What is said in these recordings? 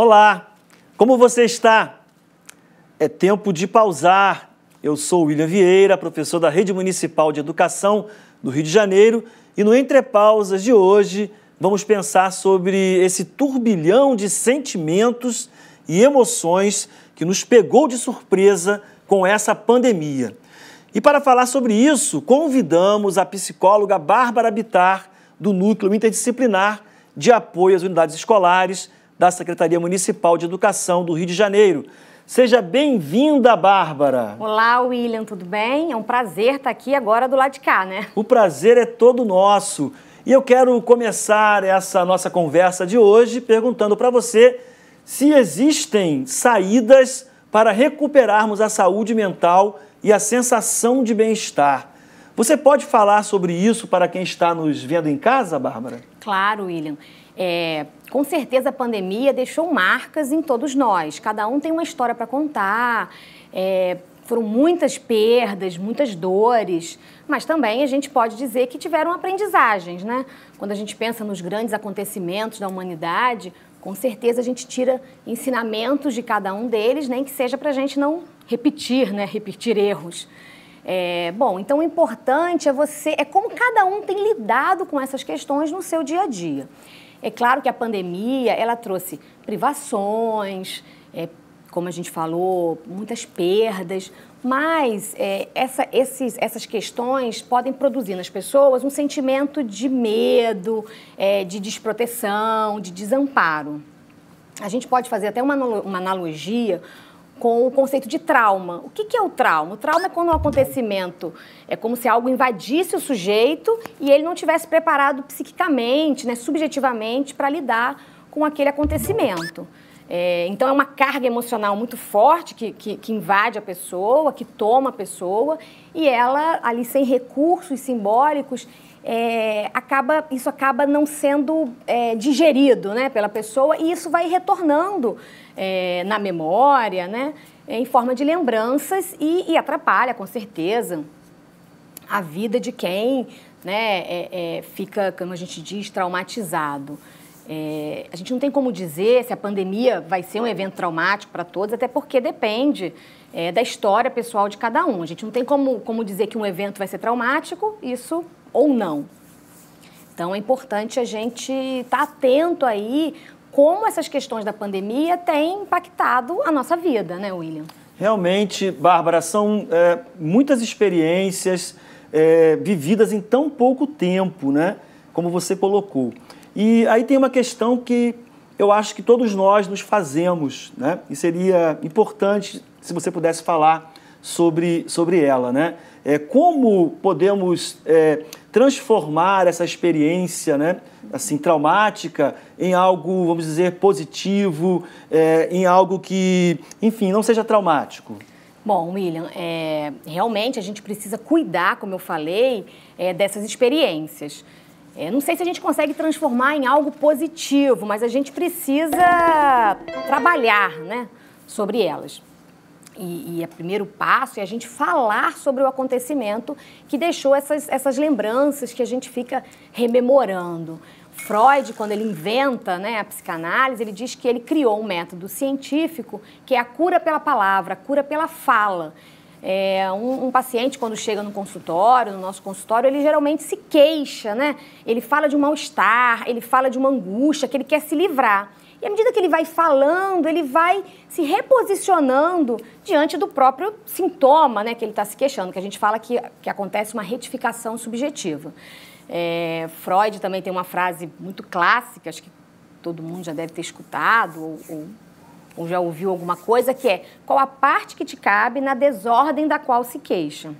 Olá, como você está? É tempo de pausar. Eu sou William Vieira, professor da Rede Municipal de Educação do Rio de Janeiro, e no Entre Pausas de hoje vamos pensar sobre esse turbilhão de sentimentos e emoções que nos pegou de surpresa com essa pandemia. E para falar sobre isso, convidamos a psicóloga Bárbara Bitar, do Núcleo Interdisciplinar de Apoio às Unidades Escolares da Secretaria Municipal de Educação do Rio de Janeiro. Seja bem-vinda, Bárbara. Olá, William, tudo bem? É um prazer estar aqui agora do lado de cá, né? O prazer é todo nosso. E eu quero começar essa nossa conversa de hoje perguntando para você se existem saídas para recuperarmos a saúde mental e a sensação de bem-estar. Você pode falar sobre isso para quem está nos vendo em casa, Bárbara? Claro, William. É, com certeza a pandemia deixou marcas em todos nós. Cada um tem uma história para contar. É, foram muitas perdas, muitas dores, mas também a gente pode dizer que tiveram aprendizagens, né? Quando a gente pensa nos grandes acontecimentos da humanidade, com certeza a gente tira ensinamentos de cada um deles, nem que seja para a gente não repetir, né? Repetir erros. É, bom, então o importante é você, é como cada um tem lidado com essas questões no seu dia a dia. É claro que a pandemia ela trouxe privações, é, como a gente falou, muitas perdas, mas é, essa, esses, essas questões podem produzir nas pessoas um sentimento de medo, é, de desproteção, de desamparo. A gente pode fazer até uma, uma analogia com o conceito de trauma. O que, que é o trauma? O trauma é quando um acontecimento é como se algo invadisse o sujeito e ele não tivesse preparado psiquicamente, né, subjetivamente, para lidar com aquele acontecimento. É, então, é uma carga emocional muito forte que, que, que, invade a pessoa, que toma a pessoa, e ela, ali sem recursos simbólicos, é, acaba, isso acaba não sendo é, digerido né, pela pessoa, e isso vai retornando é, na memória, né, em forma de lembranças, e, e, atrapalha, com certeza, a vida de quem né, é, é, fica, como a gente diz, traumatizado. É, a gente não tem como dizer se a pandemia vai ser um evento traumático para todos, até porque depende é, da história pessoal de cada um. A gente não tem como, como dizer que um evento vai ser traumático, isso ou não. Então é importante a gente estar tá atento aí como essas questões da pandemia têm impactado a nossa vida, né, William? Realmente, Bárbara, são é, muitas experiências é, vividas em tão pouco tempo, né? Como você colocou. E aí tem uma questão que eu acho que todos nós nos fazemos, né? E seria importante se você pudesse falar sobre, sobre ela, né? É, como podemos é, transformar essa experiência, né? Assim, traumática em algo, vamos dizer, positivo, é, em algo que, enfim, não seja traumático. Bom, William, é, realmente a gente precisa cuidar, como eu falei, é, dessas experiências. É, não sei se a gente consegue transformar em algo positivo, mas a gente precisa trabalhar né, sobre elas. E, e é o primeiro passo é a gente falar sobre o acontecimento que deixou essas, essas lembranças que a gente fica rememorando. Freud, quando ele inventa né, a psicanálise, ele diz que ele criou um método científico que é a cura pela palavra, a cura pela fala. É, um, um, paciente, quando chega no consultório, no nosso consultório, ele geralmente se queixa, né? Ele fala de um mal-estar, ele fala de uma angústia, que ele quer se livrar. E à medida que ele vai falando, ele vai se reposicionando diante do próprio sintoma né, que ele está se queixando, que a gente fala que, que acontece uma retificação subjetiva. É, Freud também tem uma frase muito clássica, acho que todo mundo já deve ter escutado ou, ou ou já ouviu alguma coisa, que é qual a parte que te cabe na desordem da qual se queixa.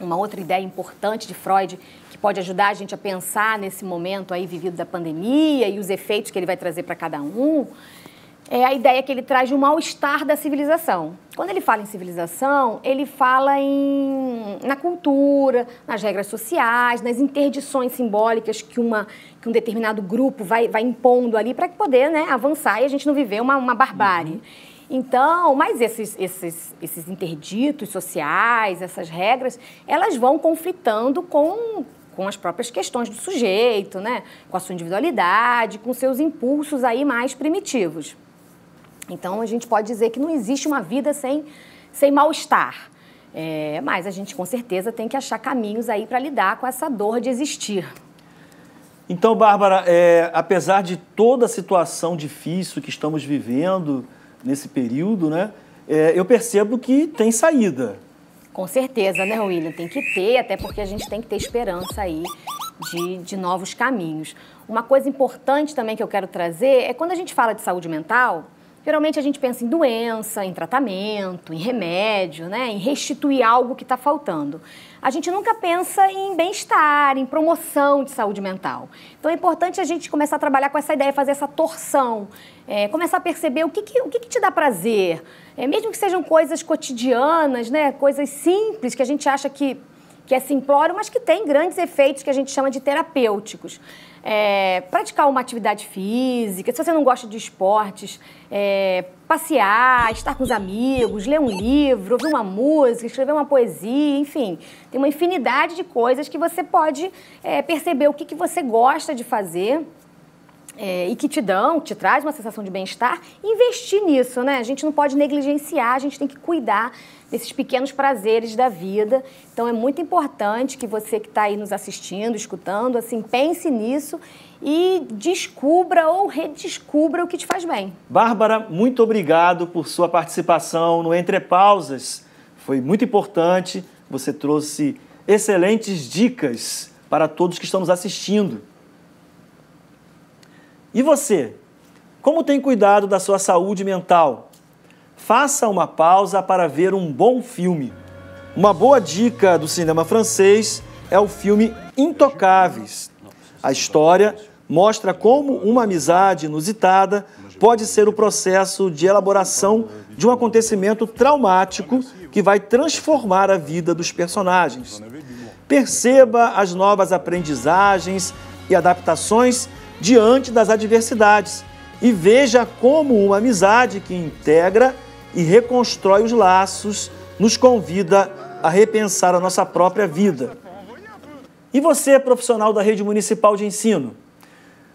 Uma outra ideia importante de Freud, que pode ajudar a gente a pensar nesse momento aí vivido da pandemia e os efeitos que ele vai trazer para cada um, é a ideia que ele traz de um mal-estar da civilização. Quando ele fala em civilização, ele fala em, na cultura, nas regras sociais, nas interdições simbólicas que, uma, que um determinado grupo vai, vai impondo ali para poder né, avançar e a gente não viver uma, uma barbárie. Uhum. Então, mas esses, esses, esses interditos sociais, essas regras, elas vão conflitando com, com as próprias questões do sujeito, né? com a sua individualidade, com seus impulsos aí mais primitivos. Então a gente pode dizer que não existe uma vida sem, sem mal-estar. É, mas a gente com certeza tem que achar caminhos aí para lidar com essa dor de existir. Então, Bárbara, é, apesar de toda a situação difícil que estamos vivendo nesse período, né, é, eu percebo que tem saída. Com certeza, né, William? Tem que ter, até porque a gente tem que ter esperança aí de, de novos caminhos. Uma coisa importante também que eu quero trazer é quando a gente fala de saúde mental, Geralmente a gente pensa em doença, em tratamento, em remédio, né? em restituir algo que está faltando. A gente nunca pensa em bem-estar, em promoção de saúde mental. Então é importante a gente começar a trabalhar com essa ideia, fazer essa torção, é, começar a perceber o que, que o que, que, te dá prazer. É, mesmo que sejam coisas cotidianas, né? coisas simples que a gente acha que, que é simplório, mas que tem grandes efeitos que a gente chama de terapêuticos é, praticar uma atividade física, se você não gosta de esportes, é, passear, estar com os amigos, ler um livro, ouvir uma música, escrever uma poesia, enfim. Tem uma infinidade de coisas que você pode é, perceber o que, que você gosta de fazer é, e que te dão, que te traz uma sensação de bem-estar, investir nisso, né? A gente não pode negligenciar, a gente tem que cuidar desses pequenos prazeres da vida. Então é muito importante que você que está aí nos assistindo, escutando, assim, pense nisso e descubra ou redescubra o que te faz bem. Bárbara, muito obrigado por sua participação no Entre Pausas. Foi muito importante, você trouxe excelentes dicas para todos que estão nos assistindo. E você? Como tem cuidado da sua saúde mental? Faça uma pausa para ver um bom filme. Uma boa dica do cinema francês é o filme Intocáveis. A história mostra como uma amizade inusitada pode ser o processo de elaboração de um acontecimento traumático que vai transformar a vida dos personagens. Perceba as novas aprendizagens e adaptações diante das adversidades e veja como uma amizade que integra e reconstrói os laços nos convida a repensar a nossa própria vida. E você, profissional da rede municipal de ensino?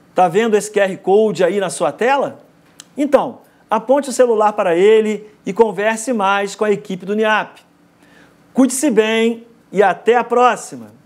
Está vendo esse QR Code aí na sua tela? Então, aponte o celular para ele e converse mais com a equipe do NIAP. Cuide-se bem e até a próxima!